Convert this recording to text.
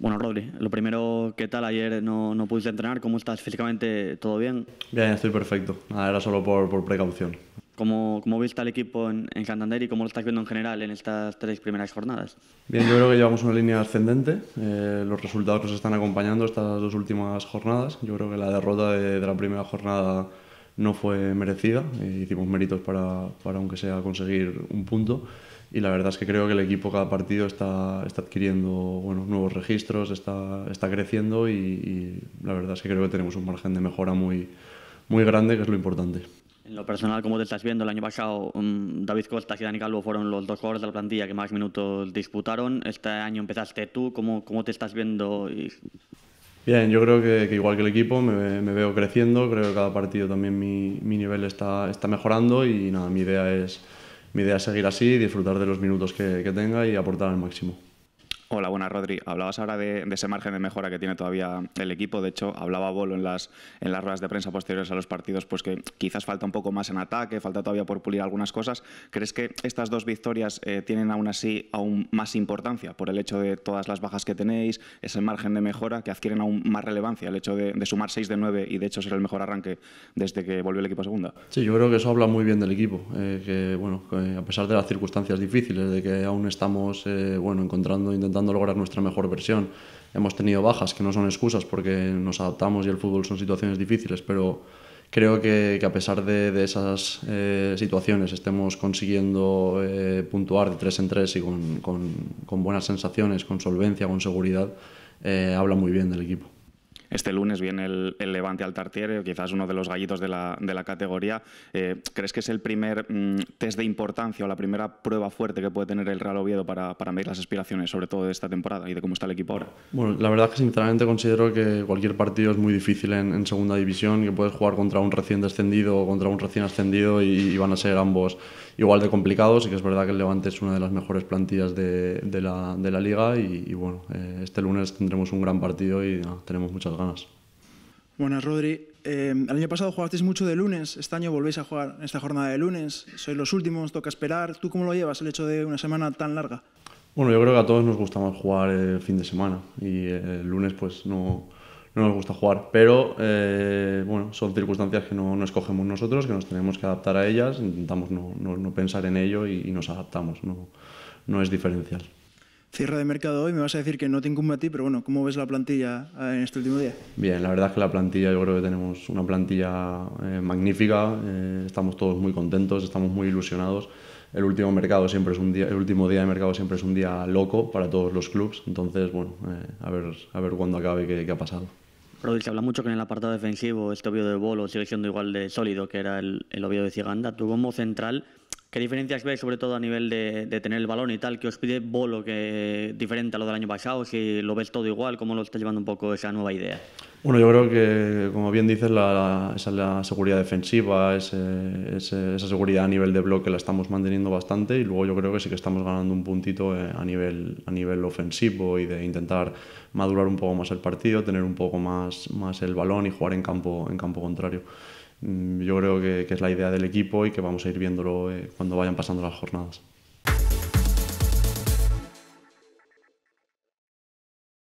Bueno, Rodri, lo primero, ¿qué tal? Ayer no, no, pudiste entrenar, ¿cómo estás físicamente? ¿Todo bien? Bien, estoy perfecto. Era solo por, por precaución. ¿Cómo, ¿Cómo, viste al equipo en, en, Santander y cómo lo estás viendo en general en estas tres primeras jornadas? Bien, yo creo que llevamos una línea ascendente. Eh, los resultados nos están acompañando estas dos últimas jornadas. Yo creo que la derrota de, la primera jornada no fue merecida. Eh, hicimos méritos para, para, aunque sea, conseguir un punto y la verdad es que creo que el equipo cada partido está, está adquiriendo bueno, nuevos registros, está, está creciendo y, la verdad es que creo que tenemos un margen de mejora muy, muy grande, que es lo importante. En lo personal, ¿cómo te estás viendo, el año pasado mm, David Costa y Dani Calvo fueron los dos jugadores de la plantilla que más minutos disputaron. Este año empezaste tú, ¿cómo, cómo te estás viendo? Bien, yo creo que, igual que el equipo me, veo creciendo, creo que cada partido también mi, mi nivel está, está mejorando y nada, mi idea es mi idea es seguir así, disfrutar de los minutos que, que tenga y aportar al máximo. Hola, buenas, Rodri. Hablabas ahora de, ese margen de mejora que tiene todavía el equipo. De hecho, hablaba Bolo en las, en las ruedas de prensa posteriores a los partidos, pues que quizás falta un poco más en ataque, falta todavía por pulir algunas cosas. ¿Crees que estas dos victorias eh, tienen aún así aún más importancia por el hecho de todas las bajas que tenéis, ese margen de mejora, que adquieren aún más relevancia el hecho de, sumar 6 de 9 y de hecho ser el mejor arranque desde que volvió el equipo a segunda? Sí, yo creo que eso habla muy bien del equipo. Eh, que, bueno, a pesar de las circunstancias difíciles, de que aún estamos, eh, bueno, encontrando, intentando lograr nuestra mejor versión. Hemos tenido bajas que no son excusas porque nos adaptamos y el fútbol son situaciones difíciles, pero creo que, a pesar de, esas eh, situaciones estemos consiguiendo eh, puntuar de tres en tres y con, buenas sensaciones, con solvencia, con seguridad, eh, habla muy bien del equipo. Este lunes viene el, Levante al Tartiere, quizás uno de los gallitos de la, categoría. Eh, ¿Crees que es el primer mm, test de importancia o la primera prueba fuerte que puede tener el Real Oviedo para, para medir las aspiraciones, sobre todo de esta temporada y de cómo está el equipo ahora? Bueno, la verdad es que sinceramente considero que cualquier partido es muy difícil en, segunda división, que puedes jugar contra un recién descendido o contra un recién ascendido y, van a ser ambos igual de complicados. Y que es verdad que el Levante es una de las mejores plantillas de, la, liga y, bueno, eh, este lunes tendremos un gran partido y tenemos muchas ganas ganas. Buenas, Rodri. Eh, el año pasado jugasteis mucho de lunes, este año volvéis a jugar en esta jornada de lunes, sois los últimos, toca esperar. ¿Tú cómo lo llevas el hecho de una semana tan larga? Bueno, yo creo que a todos nos gusta más jugar eh, el fin de semana y eh, el lunes pues no, no nos gusta jugar, pero eh, bueno, son circunstancias que no, escogemos nosotros, que nos tenemos que adaptar a ellas, intentamos no, no pensar en ello y, y nos adaptamos, no es diferencial cierre de mercado hoy. Me vas a decir que no te incumbe a ti, pero bueno, ¿cómo ves la plantilla eh, en este último día? Bien, la verdad es que la plantilla, yo creo que tenemos una plantilla eh, magnífica. Eh, estamos todos muy contentos, estamos muy ilusionados. El último, mercado siempre es un día, el último día de mercado siempre es un día loco para todos los clubes. Entonces, bueno, a, ver, a ver cuándo acabe qué, qué ha pasado. Rodri, se habla mucho que en el apartado defensivo este obvio de Bolo sigue siendo igual de sólido que era el, obvio de Ciganda. tuvo como central ¿Qué diferencias veis, sobre todo a nivel de, tener el balón y tal, que os pide Bolo, que diferente a lo del año pasado? Si lo ves todo igual, ¿cómo lo está llevando un poco esa nueva idea? Bueno, yo creo que, como bien dices, la, esa la seguridad defensiva, esa seguridad a nivel de bloque la estamos manteniendo bastante y luego yo creo que sí que estamos ganando un puntito eh, a nivel, a nivel ofensivo y de intentar madurar un poco más el partido, tener un poco más, más el balón y jugar en campo, en campo contrario. Mm, yo creo que, es la idea del equipo y que vamos a ir viéndolo eh, cuando vayan pasando las jornadas.